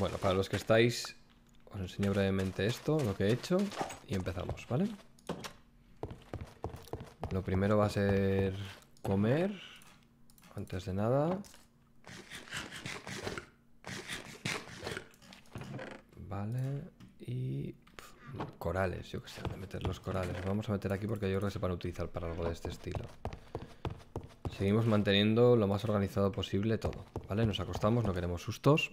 Bueno, para los que estáis, os enseño brevemente esto, lo que he hecho, y empezamos, ¿vale? Lo primero va a ser comer, antes de nada. Vale, y corales, yo que sé, meter los corales. vamos a meter aquí porque yo creo que se van a utilizar para algo de este estilo. Seguimos manteniendo lo más organizado posible todo, ¿vale? Nos acostamos, no queremos sustos.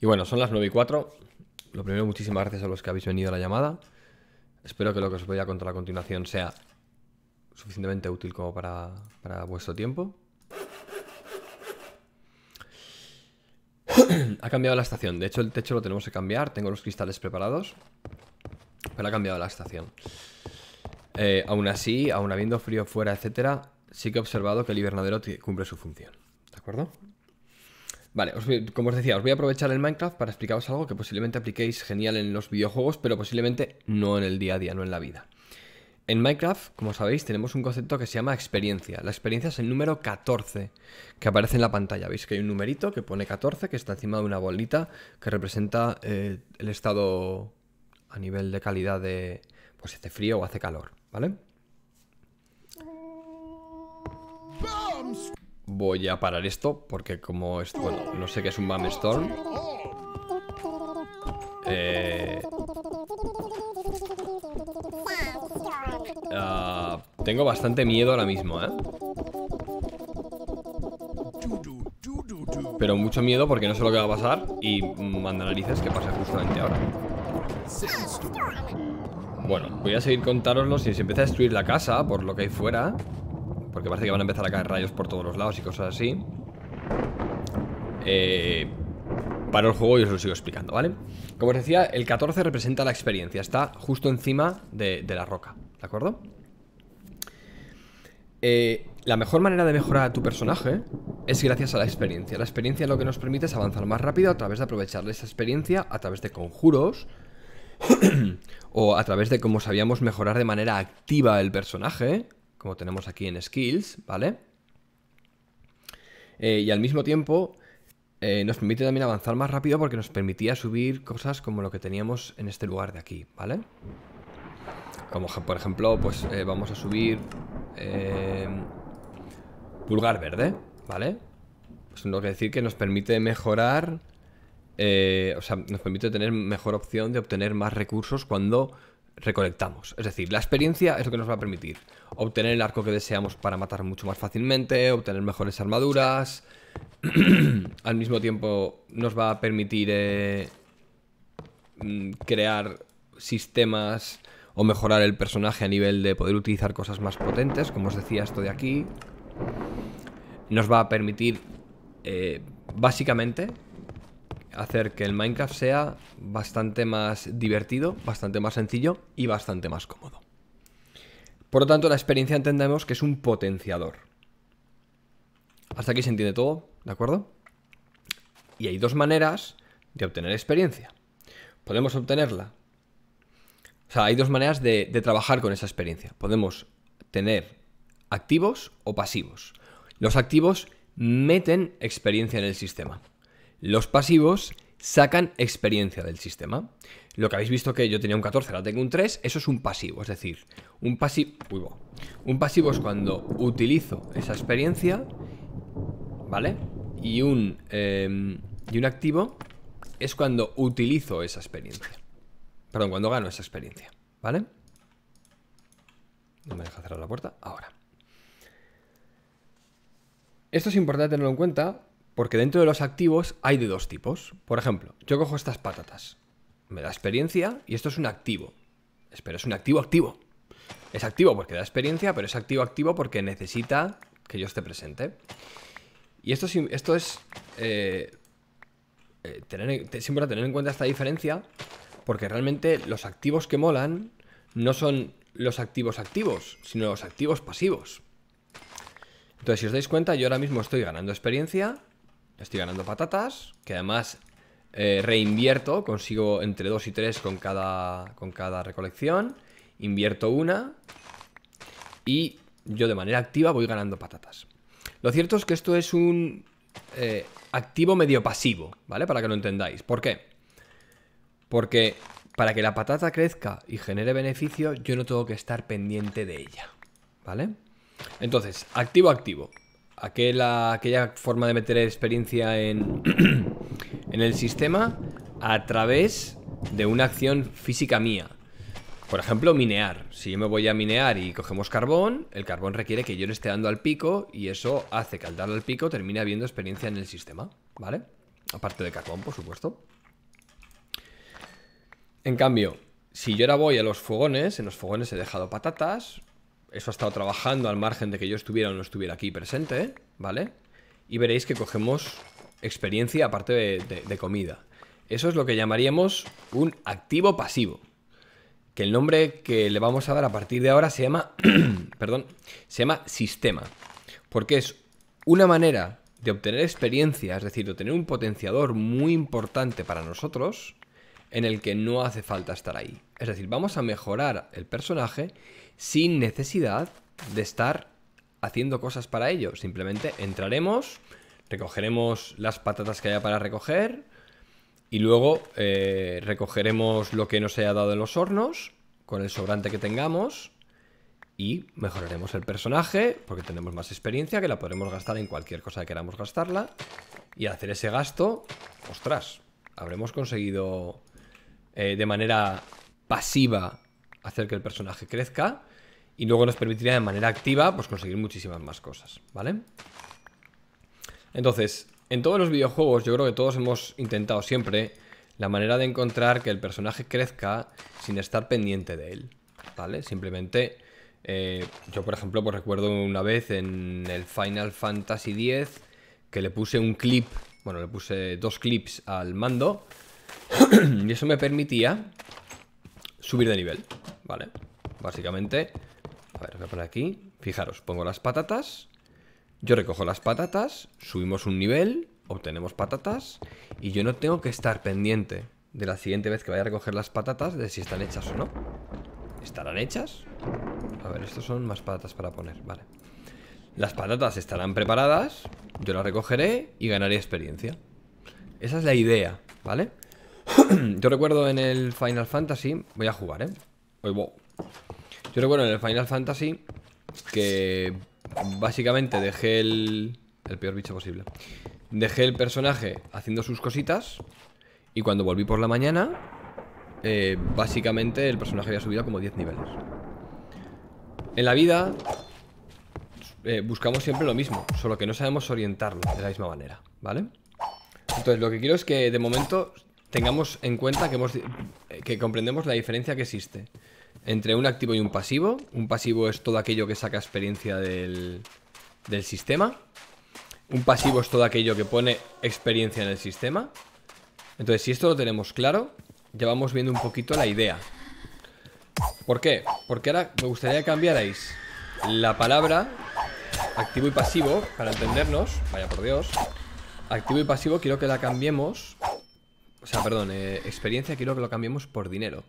Y bueno, son las 9 y 4. Lo primero, muchísimas gracias a los que habéis venido a la llamada. Espero que lo que os voy a contar a continuación sea suficientemente útil como para, vuestro tiempo. ha cambiado la estación. De hecho, el techo lo tenemos que cambiar. Tengo los cristales preparados. Pero ha cambiado la estación. Eh, aún así, aún habiendo frío fuera, etcétera, sí que he observado que el hibernadero cumple su función. ¿De acuerdo? Vale, como os decía, os voy a aprovechar el Minecraft para explicaros algo que posiblemente apliquéis genial en los videojuegos, pero posiblemente no en el día a día, no en la vida. En Minecraft, como sabéis, tenemos un concepto que se llama experiencia. La experiencia es el número 14 que aparece en la pantalla. Veis que hay un numerito que pone 14 que está encima de una bolita que representa eh, el estado a nivel de calidad de pues hace frío o hace calor, ¿vale? Voy a parar esto porque como... Es, bueno, no sé qué es un Bamstorm. Eh, ah, tengo bastante miedo ahora mismo, ¿eh? Pero mucho miedo porque no sé lo que va a pasar y manda narices que pasa justamente ahora. Bueno, voy a seguir contároslo. Si se empieza a destruir la casa por lo que hay fuera, porque parece que van a empezar a caer rayos por todos los lados y cosas así. Eh, paro el juego y os lo sigo explicando, ¿vale? Como os decía, el 14 representa la experiencia. Está justo encima de, la roca, ¿de acuerdo? Eh, la mejor manera de mejorar a tu personaje es gracias a la experiencia. La experiencia lo que nos permite es avanzar más rápido a través de aprovechar esa experiencia, a través de conjuros, o a través de, como sabíamos, mejorar de manera activa el personaje, como tenemos aquí en Skills, ¿vale? Eh, y al mismo tiempo eh, nos permite también avanzar más rápido porque nos permitía subir cosas como lo que teníamos en este lugar de aquí, ¿vale? Como por ejemplo, pues eh, vamos a subir pulgar verde, ¿vale? Pues lo que decir que nos permite mejorar, o sea, nos permite tener mejor opción de obtener más recursos cuando recolectamos. Es decir, la experiencia es lo que nos va a permitir obtener el arco que deseamos para matar mucho más fácilmente, obtener mejores armaduras. Al mismo tiempo nos va a permitir eh, mm, crear sistemas o mejorar el personaje a nivel de poder utilizar cosas más potentes, como os decía esto de aquí. Nos va a permitir eh, básicamente hacer que el Minecraft sea bastante más divertido, bastante más sencillo y bastante más cómodo. Por lo tanto, la experiencia entendemos que es un potenciador. Hasta aquí se entiende todo, ¿de acuerdo? Y hay dos maneras de obtener experiencia. Podemos obtenerla. O sea, hay dos maneras de, de trabajar con esa experiencia. Podemos tener activos o pasivos. Los activos meten experiencia en el sistema. Los pasivos sacan experiencia del sistema. Lo que habéis visto que yo tenía un 14, ahora tengo un 3, eso es un pasivo. Es decir, un pasivo... Un pasivo es cuando utilizo esa experiencia, ¿vale? Y un, em, y un activo es cuando utilizo esa experiencia. Perdón, cuando gano esa experiencia, ¿vale? No me deja cerrar la puerta. Ahora. Esto es importante tenerlo en cuenta porque dentro de los activos hay de dos tipos. Por ejemplo, yo cojo estas patatas. Me da experiencia y esto es un activo. Espero es un activo activo. Es activo porque da experiencia, pero es activo activo porque necesita que yo esté presente. Y esto, esto es... Eh, eh, tener, siempre tener en cuenta esta diferencia porque realmente los activos que molan no son los activos activos, sino los activos pasivos. Entonces, si os dais cuenta, yo ahora mismo estoy ganando experiencia Estoy ganando patatas, que además eh, reinvierto, consigo entre 2 y 3 con cada, con cada recolección, invierto una y yo de manera activa voy ganando patatas. Lo cierto es que esto es un eh, activo medio pasivo, ¿vale? Para que lo entendáis. ¿Por qué? Porque para que la patata crezca y genere beneficio, yo no tengo que estar pendiente de ella, ¿vale? Entonces, activo, activo aquella, aquella forma de meter experiencia en, en el sistema a través de una acción física mía. Por ejemplo, minear. Si yo me voy a minear y cogemos carbón, el carbón requiere que yo le esté dando al pico y eso hace que al darle al pico termine habiendo experiencia en el sistema, ¿vale? Aparte de carbón, por supuesto. En cambio, si yo ahora voy a los fogones, en los fogones he dejado patatas, eso ha estado trabajando al margen de que yo estuviera o no estuviera aquí presente, ¿vale? Y veréis que cogemos experiencia aparte de, comida. Eso es lo que llamaríamos un activo pasivo. Que el nombre que le vamos a dar a partir de ahora se llama, perdón, se llama sistema. Porque es una manera de obtener experiencia, es decir, de tener un potenciador muy importante para nosotros, en el que no hace falta estar ahí. Es decir, vamos a mejorar el personaje sin necesidad de estar haciendo cosas para ello. Simplemente entraremos, recogeremos las patatas que haya para recoger y luego eh, recogeremos lo que nos haya dado en los hornos con el sobrante que tengamos y mejoraremos el personaje porque tenemos más experiencia que la podremos gastar en cualquier cosa que queramos gastarla y hacer ese gasto, ostras, habremos conseguido eh, de manera pasiva hacer que el personaje crezca y luego nos permitiría de manera activa pues conseguir muchísimas más cosas, ¿vale? Entonces, en todos los videojuegos yo creo que todos hemos intentado siempre la manera de encontrar que el personaje crezca sin estar pendiente de él, ¿vale? Simplemente, eh, yo por ejemplo pues recuerdo una vez en el Final Fantasy X que le puse un clip, bueno, le puse dos clips al mando y eso me permitía subir de nivel, ¿vale? Básicamente, a ver, voy a poner aquí, fijaros, pongo las patatas, yo recojo las patatas, subimos un nivel, obtenemos patatas y yo no tengo que estar pendiente de la siguiente vez que vaya a recoger las patatas de si están hechas o no. ¿Estarán hechas? A ver, estos son más patatas para poner, vale. Las patatas estarán preparadas, yo las recogeré y ganaré experiencia. Esa es la idea, ¿vale? Yo recuerdo en el Final Fantasy. Voy a jugar, ¿eh? Yo recuerdo en el Final Fantasy que básicamente dejé el. El peor bicho posible. Dejé el personaje haciendo sus cositas. Y cuando volví por la mañana, eh, básicamente el personaje había subido como 10 niveles. En la vida eh, buscamos siempre lo mismo, solo que no sabemos orientarlo de la misma manera, ¿vale? Entonces lo que quiero es que de momento tengamos en cuenta que, hemos, que comprendemos la diferencia que existe entre un activo y un pasivo. Un pasivo es todo aquello que saca experiencia del, del sistema. Un pasivo es todo aquello que pone experiencia en el sistema. Entonces, si esto lo tenemos claro, ya vamos viendo un poquito la idea. ¿Por qué? Porque ahora me gustaría que cambiarais la palabra activo y pasivo para entendernos. Vaya por Dios. Activo y pasivo quiero que la cambiemos o sea, perdón, eh, experiencia quiero que lo cambiemos por dinero.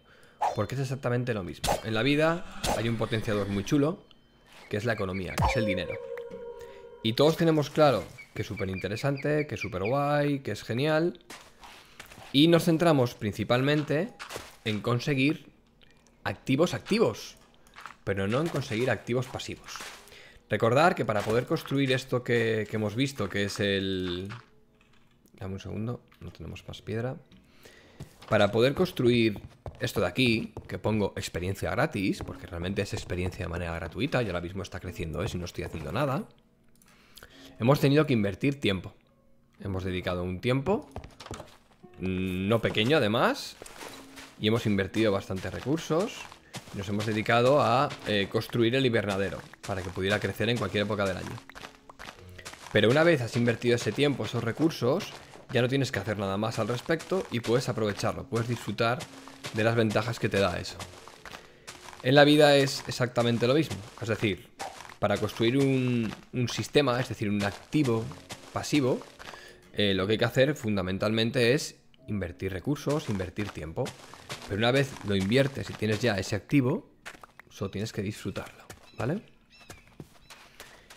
Porque es exactamente lo mismo. En la vida hay un potenciador muy chulo, que es la economía, que es el dinero. Y todos tenemos claro que es súper interesante, que es súper guay, que es genial. Y nos centramos principalmente en conseguir activos activos, pero no en conseguir activos pasivos. Recordar que para poder construir esto que hemos visto, que es el, Dame un segundo, no tenemos más piedra. Para poder construir esto de aquí, que pongo experiencia gratis, porque realmente es experiencia de manera gratuita y ahora mismo está creciendo, ¿eh? si no estoy haciendo nada, hemos tenido que invertir tiempo. Hemos dedicado un tiempo, no pequeño además, y hemos invertido bastantes recursos. Nos hemos dedicado a eh, construir el invernadero para que pudiera crecer en cualquier época del año. Pero una vez has invertido ese tiempo, esos recursos, ya no tienes que hacer nada más al respecto y puedes aprovecharlo, puedes disfrutar de las ventajas que te da eso. En la vida es exactamente lo mismo, es decir, para construir un, sistema, es decir, un activo pasivo, eh, lo que hay que hacer fundamentalmente es invertir recursos, invertir tiempo. Pero una vez lo inviertes y tienes ya ese activo, solo tienes que disfrutarlo, ¿vale?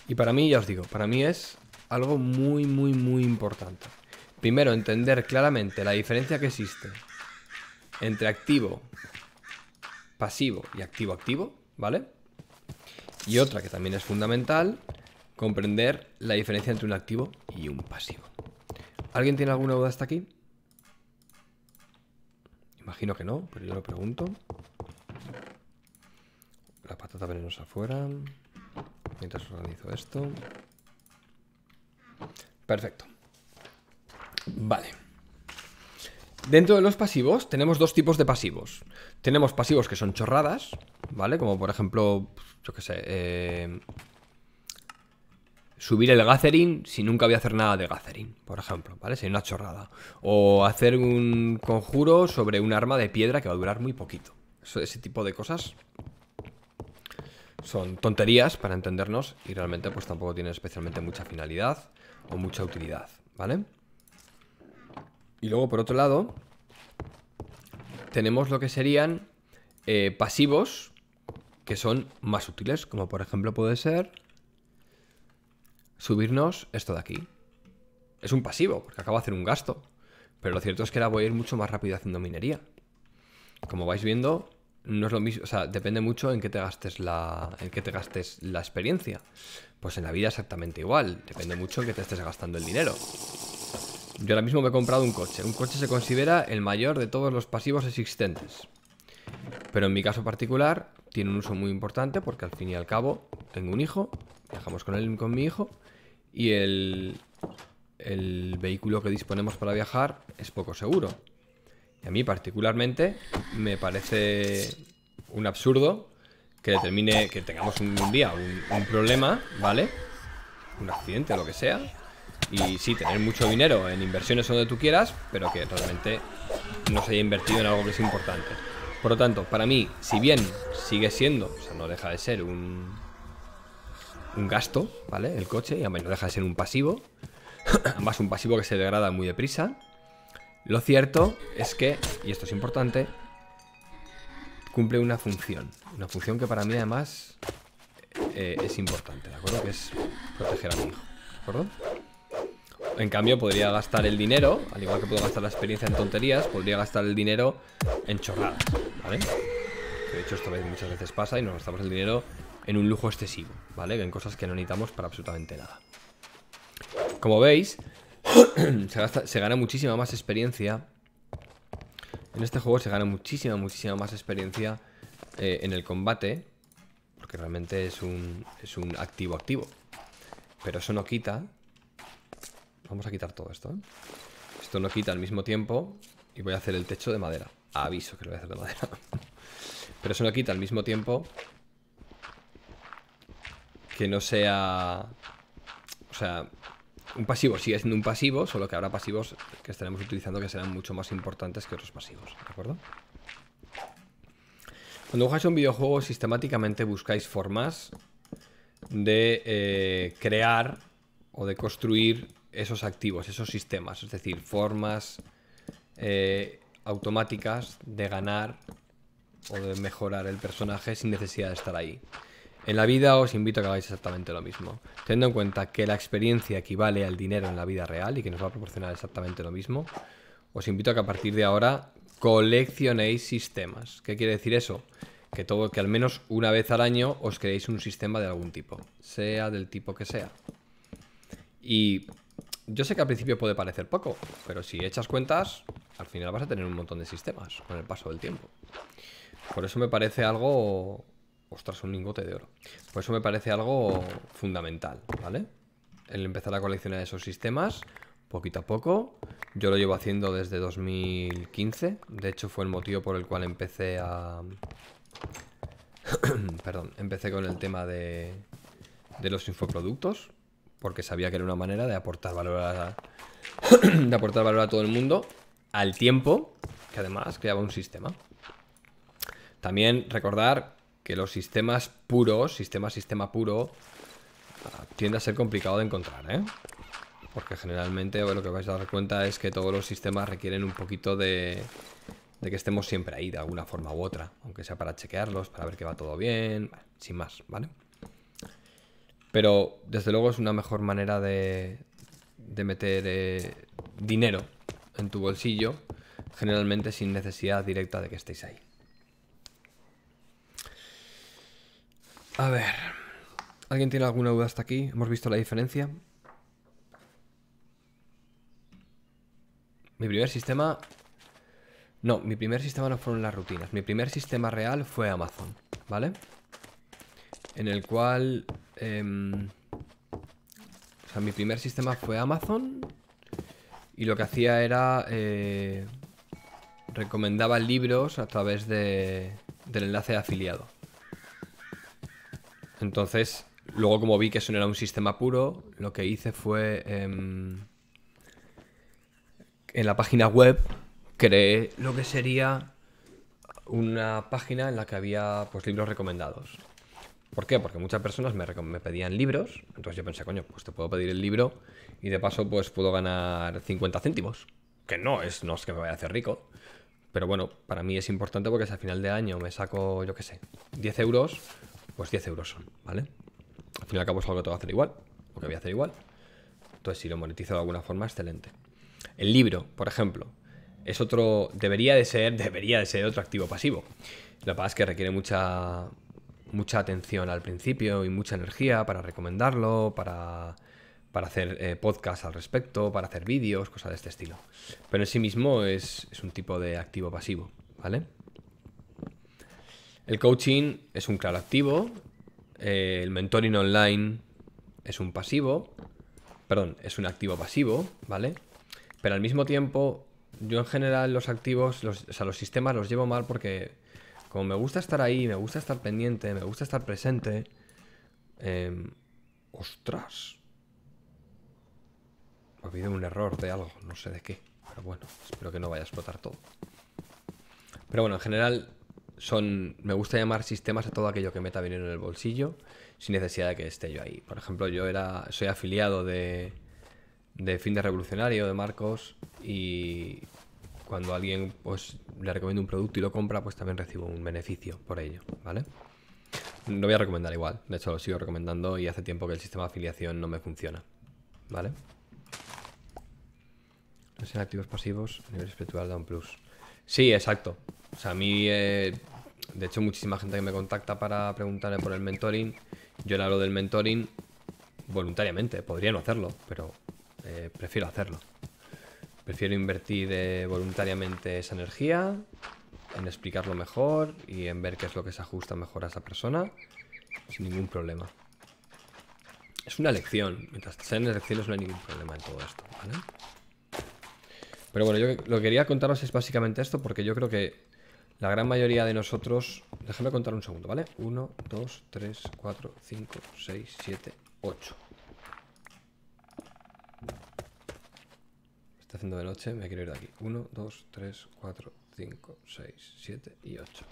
Y para mí, ya os digo, para mí es algo muy, muy, muy importante. Primero, entender claramente la diferencia que existe entre activo, pasivo y activo-activo, ¿vale? Y otra que también es fundamental, comprender la diferencia entre un activo y un pasivo. ¿Alguien tiene alguna duda hasta aquí? Imagino que no, pero yo lo pregunto. La patata venenosa afuera. Mientras organizo esto. Perfecto. Vale. Dentro de los pasivos tenemos dos tipos de pasivos. Tenemos pasivos que son chorradas, ¿vale? Como por ejemplo, yo qué sé, eh, subir el gathering si nunca voy a hacer nada de gathering, por ejemplo, ¿vale? Sería una chorrada. O hacer un conjuro sobre un arma de piedra que va a durar muy poquito. ese tipo de cosas son tonterías para entendernos y realmente pues tampoco tienen especialmente mucha finalidad o mucha utilidad, ¿vale? vale y luego, por otro lado, tenemos lo que serían eh, pasivos que son más útiles, como por ejemplo puede ser subirnos esto de aquí. Es un pasivo, porque acabo de hacer un gasto. Pero lo cierto es que ahora voy a ir mucho más rápido haciendo minería. Como vais viendo, no es lo mismo, o sea, depende mucho en qué te gastes la en qué te gastes la experiencia. Pues en la vida exactamente igual, depende mucho en qué te estés gastando el dinero. Yo ahora mismo me he comprado un coche. Un coche se considera el mayor de todos los pasivos existentes. Pero en mi caso particular tiene un uso muy importante porque al fin y al cabo tengo un hijo, viajamos con él con mi hijo y el, el vehículo que disponemos para viajar es poco seguro. Y a mí particularmente me parece un absurdo que determine que tengamos un, día un, problema, ¿vale? Un accidente, lo que sea, y sí, tener mucho dinero en inversiones donde tú quieras, pero que realmente no se haya invertido en algo que es importante. Por lo tanto, para mí, si bien sigue siendo, o sea, no deja de ser un, un gasto, ¿vale? El coche, y además no deja de ser un pasivo, además un pasivo que se degrada muy deprisa, lo cierto es que, y esto es importante, cumple una función, una función que para mí además eh, es importante, ¿de acuerdo? Que es proteger a mi hijo, ¿de acuerdo? En cambio, podría gastar el dinero, al igual que puedo gastar la experiencia en tonterías, podría gastar el dinero en chorradas, ¿vale? De hecho, esto muchas veces pasa y nos gastamos el dinero en un lujo excesivo, ¿vale? En cosas que no necesitamos para absolutamente nada. Como veis, se, gana muchísima más experiencia. En este juego se gana muchísima, muchísima más experiencia eh, en el combate, porque realmente es un, es un activo activo. Pero eso no quita Vamos a quitar todo esto, ¿eh? Esto no quita al mismo tiempo y voy a hacer el techo de madera. Aviso que lo voy a hacer de madera. Pero eso no quita al mismo tiempo que no sea... O sea, un pasivo sigue siendo un pasivo, solo que habrá pasivos que estaremos utilizando que serán mucho más importantes que otros pasivos, ¿de acuerdo? Cuando jugáis un videojuego sistemáticamente buscáis formas de eh, crear o de construir esos activos, esos sistemas, es decir, formas eh, automáticas de ganar o de mejorar el personaje sin necesidad de estar ahí. En la vida os invito a que hagáis exactamente lo mismo, teniendo en cuenta que la experiencia equivale al dinero en la vida real y que nos va a proporcionar exactamente lo mismo, os invito a que a partir de ahora coleccionéis sistemas. ¿Qué quiere decir eso? Que, todo, que al menos una vez al año os creéis un sistema de algún tipo, sea del tipo que sea. Y yo sé que al principio puede parecer poco, pero si echas cuentas, al final vas a tener un montón de sistemas con el paso del tiempo. Por eso me parece algo... Ostras, un lingote de oro. Por eso me parece algo fundamental, ¿vale? El empezar a coleccionar esos sistemas poquito a poco. Yo lo llevo haciendo desde 2015. De hecho, fue el motivo por el cual empecé a... Perdón, empecé con el tema de, de los infoproductos porque sabía que era una manera de aportar valor a, de aportar valor a todo el mundo al tiempo que además creaba un sistema. También recordar que los sistemas puros, sistema sistema puro, ah, tiende a ser complicado de encontrar, ¿eh? Porque generalmente lo que vais a dar cuenta es que todos los sistemas requieren un poquito de, de que estemos siempre ahí de alguna forma u otra, aunque sea para chequearlos, para ver que va todo bien, sin más, ¿vale? Pero desde luego es una mejor manera de, de meter eh, dinero en tu bolsillo, generalmente sin necesidad directa de que estéis ahí. A ver, ¿alguien tiene alguna duda hasta aquí? ¿Hemos visto la diferencia? Mi primer sistema... No, mi primer sistema no fueron las rutinas. Mi primer sistema real fue Amazon, ¿vale? En el cual Em, mi primer sistema fue Amazon. Y lo que hacía era... Eh, recomendaba libros a través de, del enlace de afiliado. Entonces, luego como vi que eso no era un sistema puro, lo que hice fue... Em, en la página web creé lo que sería una página en la que había pues, libros recomendados. ¿Por qué? Porque muchas personas me, pedían libros, entonces yo pensé, coño, pues te puedo pedir el libro y de paso pues puedo ganar 50 céntimos, que no es, no es que me vaya a hacer rico, pero bueno, para mí es importante porque si al final de año me saco, yo qué sé, 10 euros, pues 10 euros son, ¿vale? Al fin y al cabo es algo que te voy a hacer igual, o que voy a hacer igual. Entonces si lo monetizo de alguna forma, excelente. El libro, por ejemplo, es otro, debería de ser, debería de ser otro activo pasivo. La que es que requiere mucha, mucha atención al principio y mucha energía para recomendarlo, para, hacer eh, podcasts al respecto, para hacer vídeos, cosas de este estilo. Pero en sí mismo es, un tipo de activo pasivo, ¿vale? El coaching es un claro activo, eh, el mentoring online es un pasivo, perdón, es un activo pasivo, ¿vale? Pero al mismo tiempo, yo en general los activos, o sea, los sistemas los llevo mal porque como me gusta estar ahí, me gusta estar pendiente, me gusta estar presente. Em, ostras. Ha habido un error de algo, no sé de qué. Pero bueno, espero que no vaya a explotar todo. Pero bueno, en general son, me gusta llamar sistemas a todo aquello que meta dinero en el bolsillo sin necesidad de que esté yo ahí. Por ejemplo, yo era, soy afiliado de, de Fin de Revolucionario, de Marcos, y cuando alguien pues, le recomienda un producto y lo compra, pues también recibo un beneficio por ello, ¿vale? Lo voy a recomendar igual, de hecho lo sigo recomendando y hace tiempo que el sistema de afiliación no me funciona, ¿vale? No sean activos pasivos, a nivel espiritual da un plus. Sí, exacto. O sea, a mí, eh, de hecho, muchísima gente que me contacta para preguntarme por el mentoring, yo le hablo del mentoring voluntariamente, podría no hacerlo, pero eh, prefiero hacerlo. Prefiero invertir eh, voluntariamente esa energía en explicarlo mejor y en ver qué es lo que se ajusta mejor a esa persona sin ningún problema. Es una lección. Mientras sean elecciones no hay ningún problema en todo esto, ¿vale? Pero bueno, yo lo que quería contaros es básicamente esto porque yo creo que la gran mayoría de nosotros... Déjame contar un segundo, ¿vale? 1, 2, 3, 4, 5, 6, 7, 8. haciendo de noche, me quiero ir de aquí. 1, 2, 3, 4, 5, 6, 7 y 8.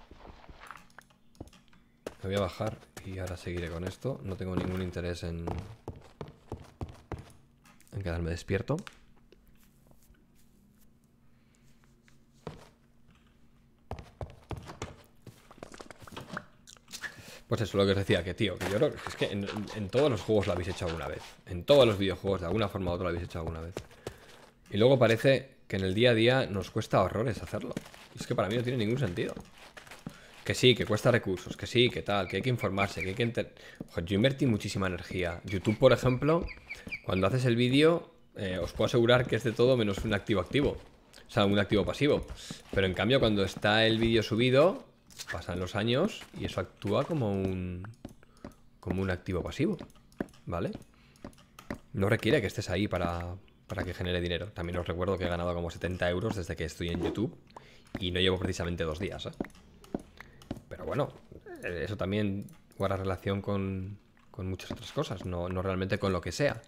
Me voy a bajar y ahora seguiré con esto. No tengo ningún interés en, en quedarme despierto. Pues eso es lo que os decía, que tío, que yo creo que es que en, en todos los juegos lo habéis hecho alguna vez. En todos los videojuegos, de alguna forma u otra lo habéis hecho alguna vez. Y luego parece que en el día a día nos cuesta horrores hacerlo. es que para mí no tiene ningún sentido. Que sí, que cuesta recursos, que sí, que tal, que hay que informarse, que hay que... yo invertí muchísima energía. YouTube, por ejemplo, cuando haces el vídeo, eh, os puedo asegurar que es de todo menos un activo activo. O sea, un activo pasivo. Pero en cambio, cuando está el vídeo subido, pasan los años y eso actúa como un... como un activo pasivo. ¿Vale? No requiere que estés ahí para, para que genere dinero. También os recuerdo que he ganado como 70 euros desde que estoy en YouTube y no llevo precisamente dos días. ¿eh? Pero bueno, eh, eso también guarda relación con, con muchas otras cosas, no, no realmente con lo que sea.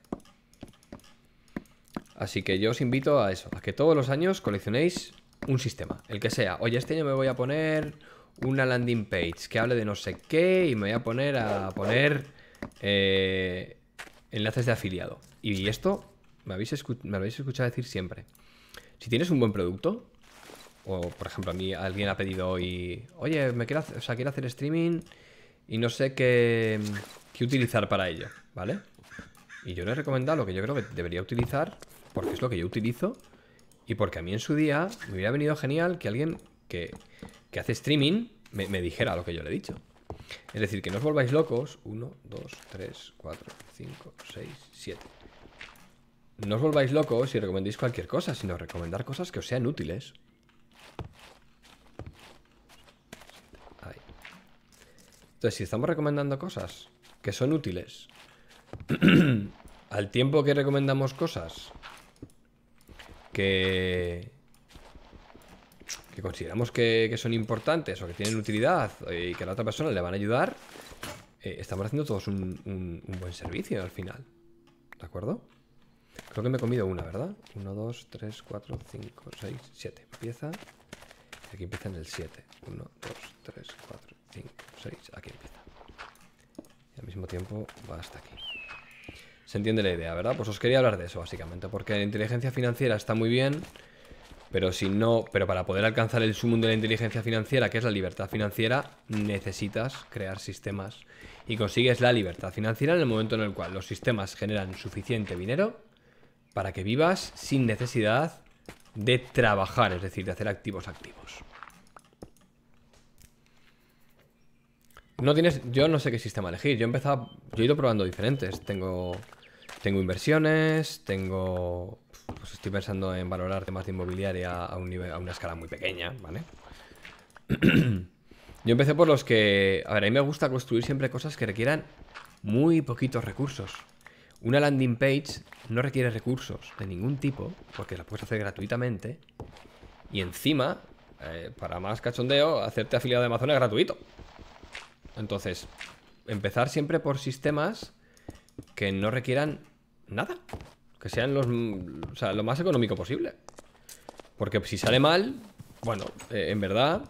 Así que yo os invito a eso, a que todos los años coleccionéis un sistema, el que sea. Oye, este año me voy a poner una landing page que hable de no sé qué y me voy a poner a poner eh, enlaces de afiliado. Y esto me, habéis escuchado decir siempre. Si tienes un buen producto, o por ejemplo, a mí alguien ha pedido hoy, oye, me quiero hacer, o sea, quiero hacer streaming y no sé qué, utilizar para ello, ¿vale? Y yo le he recomendado lo que yo creo que debería utilizar, porque es lo que yo utilizo, y porque a mí en su día me hubiera venido genial que alguien que, hace streaming me, me, dijera lo que yo le he dicho. Es decir, que no os volváis locos. 1, 2, 3, cuatro 5, seis siete no os volváis locos si recomendéis cualquier cosa, sino recomendar cosas que os sean útiles. Entonces, si estamos recomendando cosas que son útiles, al tiempo que recomendamos cosas que, que consideramos que, son importantes o que tienen utilidad y que a la otra persona le van a ayudar, eh, estamos haciendo todos un buen servicio al final. ¿De acuerdo? Creo que me he comido una, ¿verdad? 1, 2, 3, 4, 5, 6, 7. Empieza. aquí empieza en el 7. 1, 2, 3, 4, 5, 6. Aquí empieza. Y al mismo tiempo va hasta aquí. Se entiende la idea, ¿verdad? Pues os quería hablar de eso, básicamente. Porque la inteligencia financiera está muy bien. Pero si no, pero para poder alcanzar el sumo de la inteligencia financiera, que es la libertad financiera, necesitas crear sistemas. Y consigues la libertad financiera en el momento en el cual los sistemas generan suficiente dinero para que vivas sin necesidad de trabajar, es decir, de hacer activos activos. No tienes, yo no sé qué sistema elegir. Yo he empezado, yo he ido probando diferentes. Tengo, tengo inversiones, tengo, pues estoy pensando en valorar temas de inmobiliaria a un nivel, a una escala muy pequeña, ¿vale? yo empecé por los que, a ver, a mí me gusta construir siempre cosas que requieran muy poquitos recursos. Una landing page no requiere recursos de ningún tipo, porque la puedes hacer gratuitamente. Y encima, eh, para más cachondeo, hacerte afiliado de Amazon es gratuito. Entonces, empezar siempre por sistemas que no requieran nada. Que sean los, o sea, lo más económico posible. Porque si sale mal, bueno, eh, en verdad,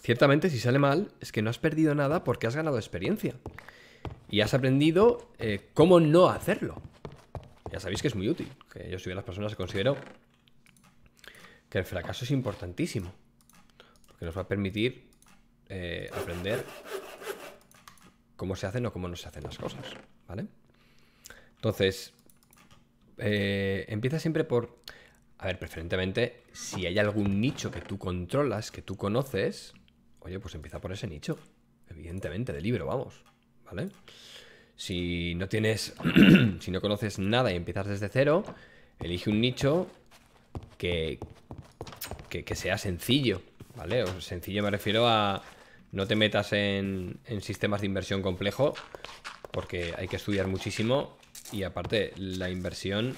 ciertamente si sale mal, es que no has perdido nada porque has ganado experiencia y has aprendido eh, cómo no hacerlo. Ya sabéis que es muy útil, que yo soy de las personas que considero que el fracaso es importantísimo, porque nos va a permitir eh, aprender cómo se hacen o cómo no se hacen las cosas, ¿vale? Entonces, eh, empieza siempre por, a ver, preferentemente, si hay algún nicho que tú controlas, que tú conoces, oye, pues empieza por ese nicho, evidentemente, de libro, vamos. Si no tienes, si no conoces nada y empiezas desde cero, elige un nicho que, que, sea sencillo, ¿vale? O sencillo me refiero a no te metas en, sistemas de inversión complejo, porque hay que estudiar muchísimo y aparte la inversión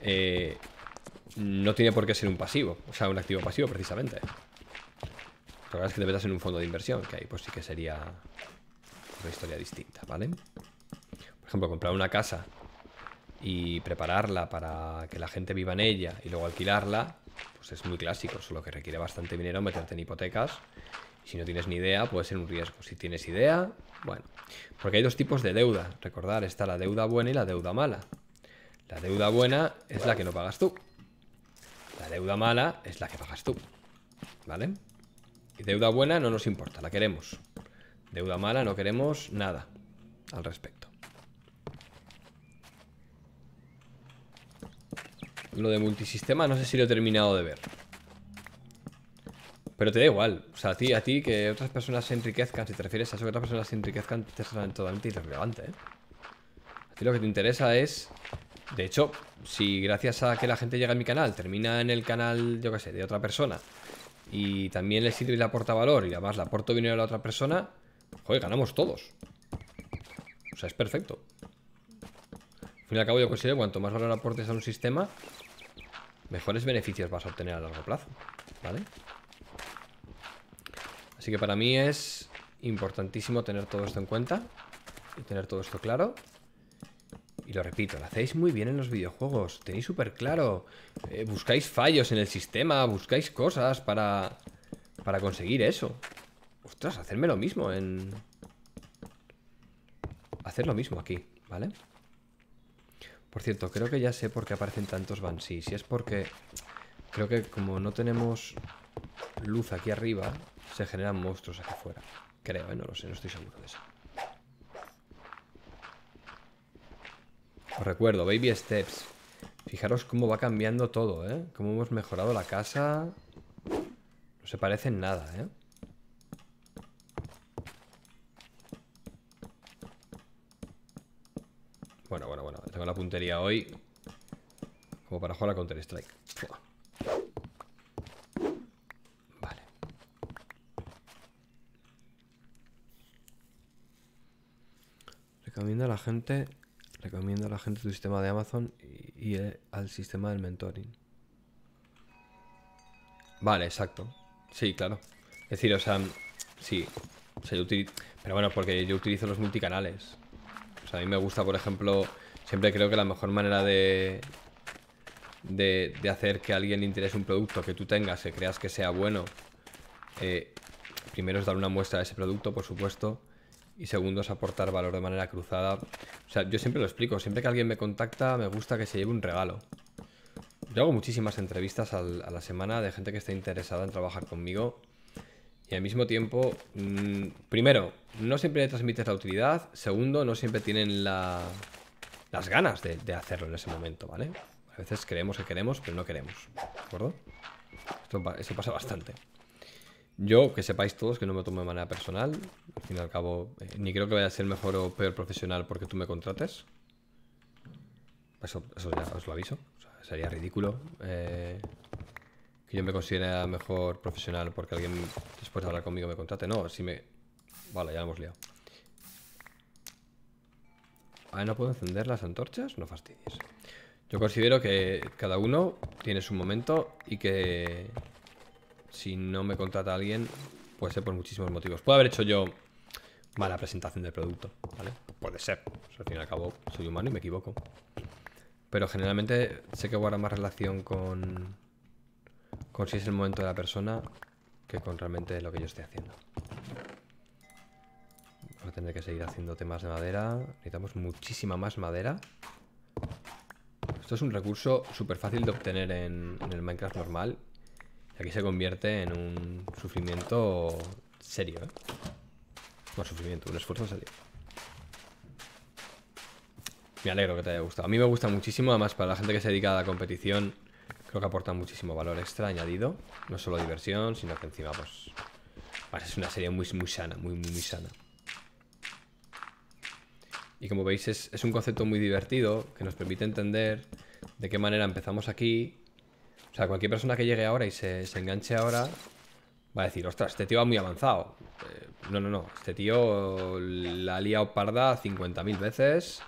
eh, no tiene por qué ser un pasivo, o sea, un activo pasivo precisamente. Lo que es que te metas en un fondo de inversión, que ahí pues sí que sería una historia distinta, ¿vale? Por ejemplo, comprar una casa y prepararla para que la gente viva en ella y luego alquilarla, pues es muy clásico, solo que requiere bastante dinero meterte en hipotecas. si no tienes ni idea, puede ser un riesgo. Si tienes idea, bueno. Porque hay dos tipos de deuda. Recordar, está la deuda buena y la deuda mala. La deuda buena es la que no pagas tú. La deuda mala es la que pagas tú. ¿Vale? Y deuda buena no nos importa, la queremos. Deuda mala, no queremos nada al respecto. Lo de multisistema no sé si lo he terminado de ver. Pero te da igual. O sea, a ti, a ti que otras personas se enriquezcan, si te refieres a eso que otras personas se enriquezcan, te es totalmente irrelevante, ¿eh? A ti lo que te interesa es... De hecho, si gracias a que la gente llega a mi canal, termina en el canal, yo qué sé, de otra persona, y también le sirve y le aporta valor, y además le aporto dinero a la otra persona, Joder, ganamos todos. O sea, es perfecto. Al fin y al cabo yo considero cuanto más valor aportes a un sistema, mejores beneficios vas a obtener a largo plazo. ¿Vale? Así que para mí es importantísimo tener todo esto en cuenta y tener todo esto claro. Y lo repito, lo hacéis muy bien en los videojuegos, tenéis súper claro, eh, buscáis fallos en el sistema, buscáis cosas para, para conseguir eso. Ostras, hacerme lo mismo en... Hacer lo mismo aquí, ¿vale? Por cierto, creo que ya sé por qué aparecen tantos Banshee. Si es porque... Creo que como no tenemos luz aquí arriba, se generan monstruos aquí afuera Creo, ¿eh? no lo sé, no estoy seguro de eso. Os recuerdo, Baby Steps. Fijaros cómo va cambiando todo, ¿eh? Cómo hemos mejorado la casa. No se parece en nada, ¿eh? hoy Como para jugar a Counter Strike Vale Recomiendo a la gente recomiendo a la gente tu sistema de Amazon Y, eh, al sistema del mentoring Vale, exacto Sí, claro Es decir, o sea, sí Pero bueno, porque yo utilizo los multicanales o sea, a mí me gusta, por ejemplo Siempre creo que la mejor manera de, de, hacer que alguien le interese un producto que tú tengas, que creas que sea bueno, eh, primero es dar una muestra de ese producto, por supuesto, y segundo es aportar valor de manera cruzada. O sea, yo siempre lo explico, siempre que alguien me contacta me gusta que se lleve un regalo. Yo hago muchísimas entrevistas a la semana de gente que está interesada en trabajar conmigo y al mismo tiempo, mm, primero, no siempre le transmites la utilidad, segundo, no siempre tienen la, las ganas de, hacerlo en ese momento, ¿vale? A veces creemos que queremos, pero no queremos, ¿de acuerdo? Esto, eso pasa bastante. Yo, que sepáis todos que no me tomo de manera personal, al fin y al cabo, eh, ni creo que vaya a ser mejor o peor profesional porque tú me contrates. Eso, ya os lo aviso. sería ridículo eh, que yo me considere mejor profesional porque alguien después de hablar conmigo me contrate. No, si me... Vale, ya lo hemos liado. ¿Ah, no puedo encender las antorchas, no fastidies. Yo considero que cada uno tiene su momento y que si no me contrata alguien, puede ser por muchísimos motivos. Puede haber hecho yo mala presentación del producto, ¿vale? Puede ser. al fin y al cabo, soy humano y me equivoco. Pero generalmente sé que guarda más relación con, con si es el momento de la persona que con realmente lo que yo estoy haciendo. Tendré a tener que seguir haciendo temas de madera. Necesitamos muchísima más madera. Esto es un recurso súper fácil de obtener en, el Minecraft normal. Y aquí se convierte en un sufrimiento serio, ¿eh? sufrimiento, un esfuerzo serio. Me alegro que te haya gustado. A mí me gusta muchísimo, además para la gente que se dedica a la competición, creo que aporta muchísimo valor extra añadido. No solo diversión, sino que encima pues... Es una serie muy, muy sana, muy, muy sana. Y como veis es, un concepto muy divertido que nos permite entender de qué manera empezamos aquí. O sea, cualquier persona que llegue ahora y se, enganche ahora va a decir, ostras, este tío va muy avanzado. Eh, no, no, no. Este tío la ha liado parda 50.000 veces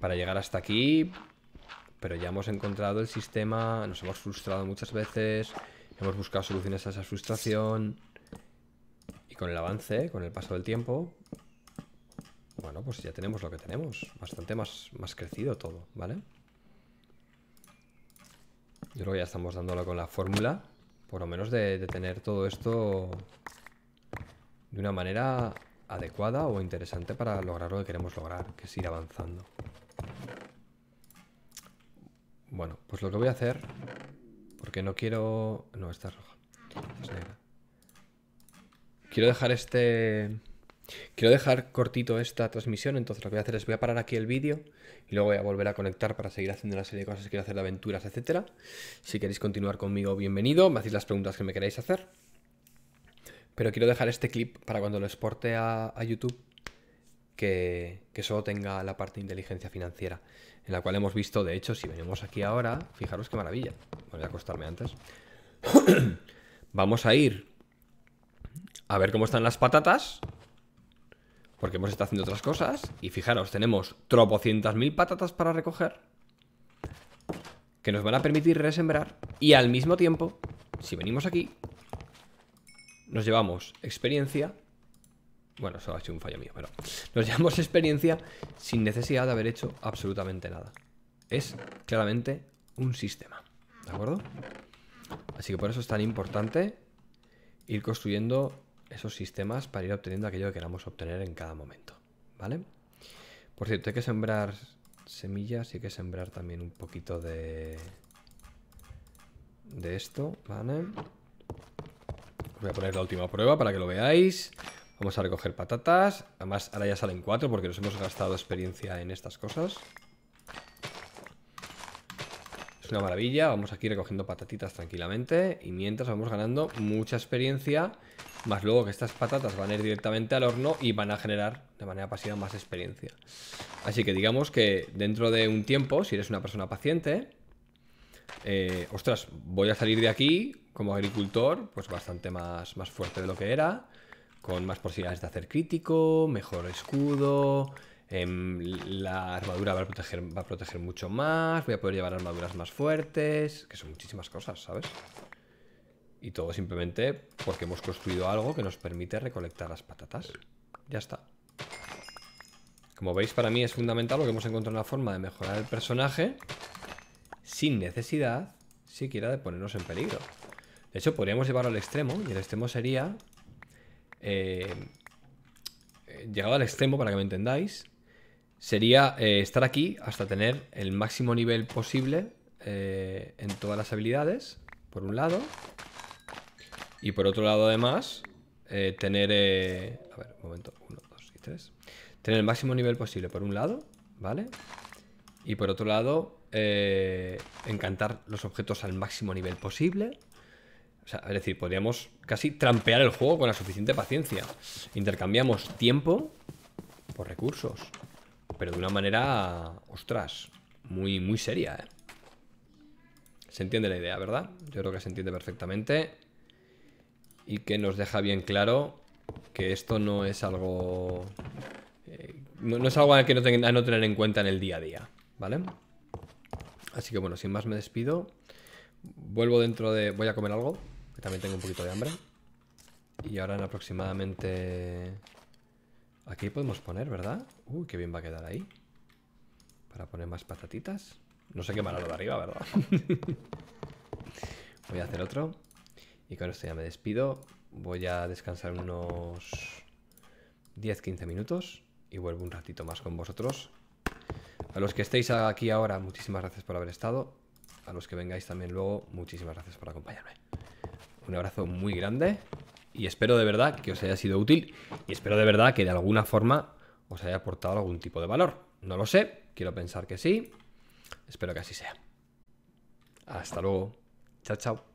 para llegar hasta aquí. Pero ya hemos encontrado el sistema, nos hemos frustrado muchas veces, hemos buscado soluciones a esa frustración. Y con el avance, con el paso del tiempo, bueno, pues ya tenemos lo que tenemos. Bastante más, más crecido todo, ¿vale? Yo creo que ya estamos dándolo con la fórmula. Por lo menos de, tener todo esto de una manera adecuada o interesante para lograr lo que queremos lograr, que siga avanzando. Bueno, pues lo que voy a hacer, porque no quiero... No, esta es roja. es negra. Quiero dejar este... Quiero dejar cortito esta transmisión, entonces lo que voy a hacer es voy a parar aquí el vídeo y luego voy a volver a conectar para seguir haciendo una serie de cosas que quiero hacer de aventuras, etcétera. Si queréis continuar conmigo, bienvenido, me hacéis las preguntas que me queráis hacer. Pero quiero dejar este clip para cuando lo exporte a, YouTube que, que, solo tenga la parte de inteligencia financiera, en la cual hemos visto, de hecho, si venimos aquí ahora, fijaros qué maravilla. Voy a acostarme antes. Vamos a ir a ver cómo están las patatas porque hemos estado haciendo otras cosas Y fijaros, tenemos tropocientas mil patatas para recoger Que nos van a permitir resembrar Y al mismo tiempo, si venimos aquí Nos llevamos experiencia Bueno, eso ha hecho un fallo mío, pero Nos llevamos experiencia sin necesidad de haber hecho absolutamente nada Es claramente un sistema ¿De acuerdo? Así que por eso es tan importante ir construyendo esos sistemas para ir obteniendo aquello que queramos obtener en cada momento, ¿vale? Por cierto, hay que sembrar semillas y hay que sembrar también un poquito de, de esto, ¿vale? voy a poner la última prueba para que lo veáis. Vamos a recoger patatas. Además, ahora ya salen cuatro porque nos hemos gastado experiencia en estas cosas. Es una maravilla. Vamos aquí recogiendo patatitas tranquilamente. Y mientras vamos ganando mucha experiencia más luego que estas patatas van a ir directamente al horno y van a generar de manera pasiva más experiencia. Así que digamos que dentro de un tiempo, si eres una persona paciente, eh, ostras, voy a salir de aquí como agricultor, pues bastante más, más fuerte de lo que era, con más posibilidades de hacer crítico, mejor escudo, em, la armadura va a, proteger, va a proteger mucho más, voy a poder llevar armaduras más fuertes, que son muchísimas cosas, ¿sabes? Y todo simplemente porque hemos construido algo que nos permite recolectar las patatas. Ya está. Como veis, para mí es fundamental Que hemos encontrado una forma de mejorar el personaje sin necesidad siquiera de ponernos en peligro. De hecho, podríamos llevarlo al extremo y el extremo sería... Eh, llegado al extremo, para que me entendáis, sería eh, estar aquí hasta tener el máximo nivel posible eh, en todas las habilidades, por un lado, y por otro lado, además, eh, tener... Eh, a ver, un momento. Uno, dos y tres. Tener el máximo nivel posible, por un lado, ¿vale? Y por otro lado, eh, encantar los objetos al máximo nivel posible. O sea, es decir, podríamos casi trampear el juego con la suficiente paciencia. Intercambiamos tiempo por recursos. Pero de una manera, ostras, muy, muy seria, ¿eh? Se entiende la idea, ¿verdad? Yo creo que se entiende perfectamente y que nos deja bien claro que esto no es algo... Eh, no, es algo que no no tener en cuenta en el día a día, ¿vale? Así que bueno, sin más me despido. Vuelvo dentro de... Voy a comer algo, que también tengo un poquito de hambre. Y ahora en aproximadamente... Aquí podemos poner, ¿verdad? Uy, qué bien va a quedar ahí. Para poner más patatitas. No sé qué malo de arriba, ¿verdad? Voy a hacer otro. Y con esto ya me despido. Voy a descansar unos 10-15 minutos y vuelvo un ratito más con vosotros. A los que estéis aquí ahora, muchísimas gracias por haber estado. A los que vengáis también luego, muchísimas gracias por acompañarme. Un abrazo muy grande y espero de verdad que os haya sido útil y espero de verdad que de alguna forma os haya aportado algún tipo de valor. No lo sé, quiero pensar que sí. Espero que así sea. Hasta luego. Chao, chao.